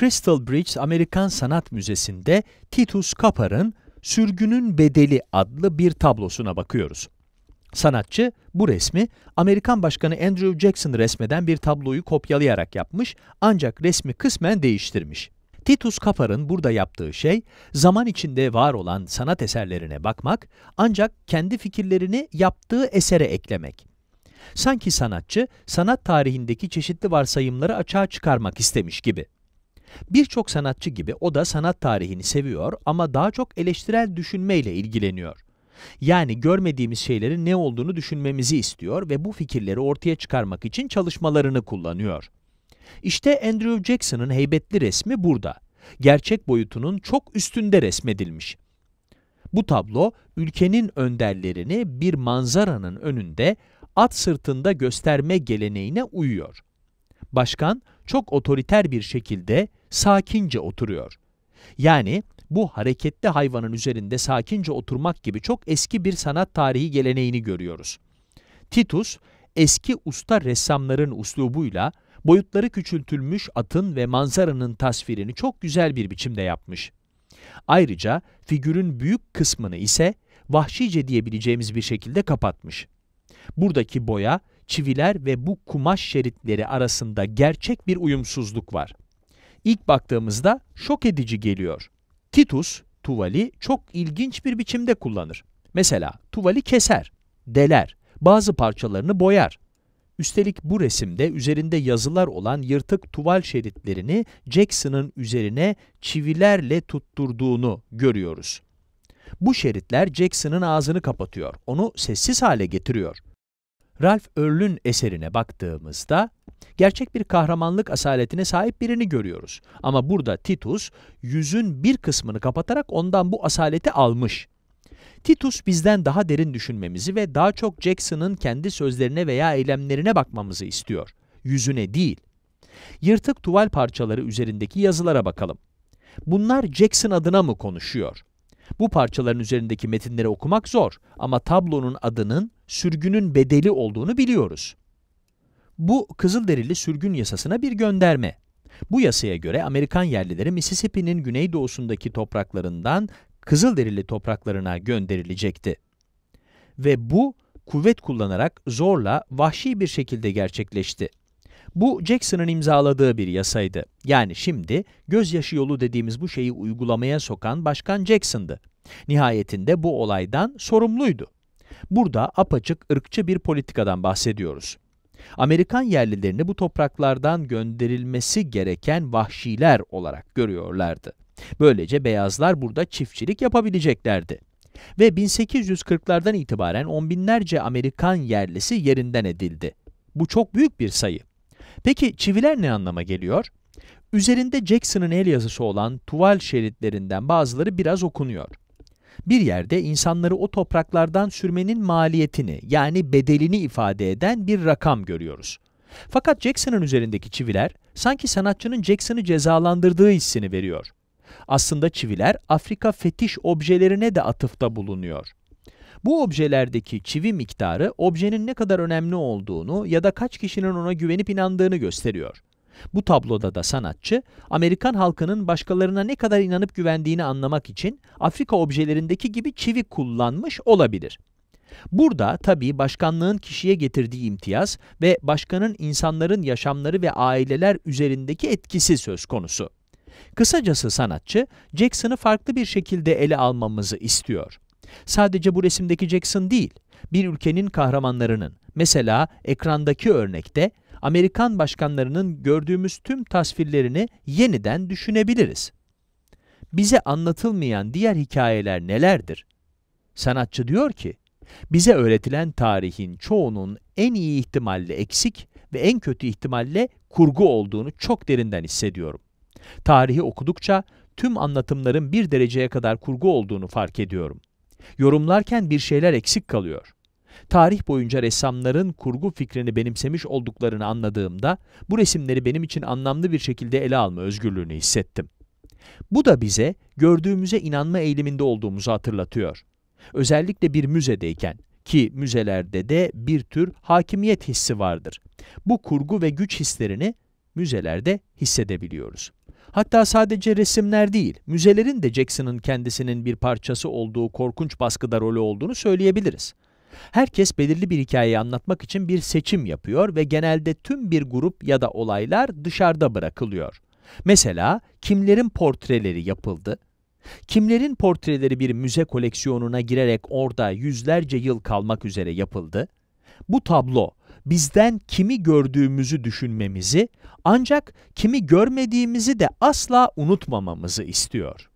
Crystal Bridge Amerikan Sanat Müzesi'nde Titus Kapar'ın Sürgünün Bedeli adlı bir tablosuna bakıyoruz. Sanatçı bu resmi Amerikan Başkanı Andrew Jackson resmeden bir tabloyu kopyalayarak yapmış ancak resmi kısmen değiştirmiş. Titus Kapar'ın burada yaptığı şey, zaman içinde var olan sanat eserlerine bakmak, ancak kendi fikirlerini yaptığı esere eklemek. Sanki sanatçı, sanat tarihindeki çeşitli varsayımları açığa çıkarmak istemiş gibi. Birçok sanatçı gibi o da sanat tarihini seviyor ama daha çok eleştirel düşünmeyle ilgileniyor. Yani görmediğimiz şeylerin ne olduğunu düşünmemizi istiyor ve bu fikirleri ortaya çıkarmak için çalışmalarını kullanıyor. İşte Andrew Jackson'ın heybetli resmi burada. Gerçek boyutunun çok üstünde resmedilmiş. Bu tablo, ülkenin önderlerini bir manzaranın önünde at sırtında gösterme geleneğine uyuyor. Başkan, çok otoriter bir şekilde sakince oturuyor. Yani bu hareketli hayvanın üzerinde sakince oturmak gibi çok eski bir sanat tarihi geleneğini görüyoruz. Titus, eski usta ressamların uslubuyla boyutları küçültülmüş atın ve manzaranın tasvirini çok güzel bir biçimde yapmış. Ayrıca figürün büyük kısmını ise vahşice diyebileceğimiz bir şekilde kapatmış. Buradaki boya, çiviler ve bu kumaş şeritleri arasında gerçek bir uyumsuzluk var ilk baktığımızda şok edici geliyor. Titus, tuvali çok ilginç bir biçimde kullanır. Mesela tuvali keser, deler, bazı parçalarını boyar. Üstelik bu resimde üzerinde yazılar olan yırtık tuval şeritlerini Jackson'ın üzerine çivilerle tutturduğunu görüyoruz. Bu şeritler Jackson'ın ağzını kapatıyor, onu sessiz hale getiriyor. Ralph Earl'ün eserine baktığımızda gerçek bir kahramanlık asaletine sahip birini görüyoruz. Ama burada Titus yüzün bir kısmını kapatarak ondan bu asaleti almış. Titus bizden daha derin düşünmemizi ve daha çok Jackson'ın kendi sözlerine veya eylemlerine bakmamızı istiyor. Yüzüne değil. Yırtık tuval parçaları üzerindeki yazılara bakalım. Bunlar Jackson adına mı konuşuyor? Bu parçaların üzerindeki metinleri okumak zor ama tablonun adının sürgünün bedeli olduğunu biliyoruz. Bu Kızılderili sürgün yasasına bir gönderme. Bu yasaya göre Amerikan yerlileri Mississippi'nin güneydoğusundaki topraklarından Kızılderili topraklarına gönderilecekti. Ve bu kuvvet kullanarak zorla vahşi bir şekilde gerçekleşti. Bu Jackson'ın imzaladığı bir yasaydı. Yani şimdi gözyaşı yolu dediğimiz bu şeyi uygulamaya sokan Başkan Jackson'dı. Nihayetinde bu olaydan sorumluydu. Burada apaçık ırkçı bir politikadan bahsediyoruz. Amerikan yerlilerini bu topraklardan gönderilmesi gereken vahşiler olarak görüyorlardı. Böylece beyazlar burada çiftçilik yapabileceklerdi. Ve 1840'lardan itibaren on binlerce Amerikan yerlisi yerinden edildi. Bu çok büyük bir sayı. Peki çiviler ne anlama geliyor? Üzerinde Jackson'ın el yazısı olan tuval şeritlerinden bazıları biraz okunuyor bir yerde insanları o topraklardan sürmenin maliyetini yani bedelini ifade eden bir rakam görüyoruz. Fakat Jackson'ın üzerindeki çiviler sanki sanatçının Jackson'ı cezalandırdığı hissini veriyor. Aslında çiviler Afrika fetiş objelerine de atıfta bulunuyor. Bu objelerdeki çivi miktarı objenin ne kadar önemli olduğunu ya da kaç kişinin ona güvenip inandığını gösteriyor. Bu tabloda da sanatçı, Amerikan halkının başkalarına ne kadar inanıp güvendiğini anlamak için Afrika objelerindeki gibi çivi kullanmış olabilir. Burada tabii başkanlığın kişiye getirdiği imtiyaz ve başkanın insanların yaşamları ve aileler üzerindeki etkisi söz konusu. Kısacası sanatçı, Jackson'ı farklı bir şekilde ele almamızı istiyor. Sadece bu resimdeki Jackson değil, bir ülkenin kahramanlarının, mesela ekrandaki örnekte Amerikan başkanlarının gördüğümüz tüm tasvirlerini yeniden düşünebiliriz. Bize anlatılmayan diğer hikayeler nelerdir? Sanatçı diyor ki, bize öğretilen tarihin çoğunun en iyi ihtimalle eksik ve en kötü ihtimalle kurgu olduğunu çok derinden hissediyorum. Tarihi okudukça tüm anlatımların bir dereceye kadar kurgu olduğunu fark ediyorum. Yorumlarken bir şeyler eksik kalıyor. Tarih boyunca ressamların kurgu fikrini benimsemiş olduklarını anladığımda bu resimleri benim için anlamlı bir şekilde ele alma özgürlüğünü hissettim. Bu da bize gördüğümüze inanma eğiliminde olduğumuzu hatırlatıyor. Özellikle bir müzedeyken ki müzelerde de bir tür hakimiyet hissi vardır. Bu kurgu ve güç hislerini müzelerde hissedebiliyoruz. Hatta sadece resimler değil, müzelerin de Jackson'ın kendisinin bir parçası olduğu korkunç baskıda rolü olduğunu söyleyebiliriz. Herkes belirli bir hikayeyi anlatmak için bir seçim yapıyor ve genelde tüm bir grup ya da olaylar dışarıda bırakılıyor. Mesela kimlerin portreleri yapıldı? Kimlerin portreleri bir müze koleksiyonuna girerek orada yüzlerce yıl kalmak üzere yapıldı? Bu tablo bizden kimi gördüğümüzü düşünmemizi ancak kimi görmediğimizi de asla unutmamamızı istiyor.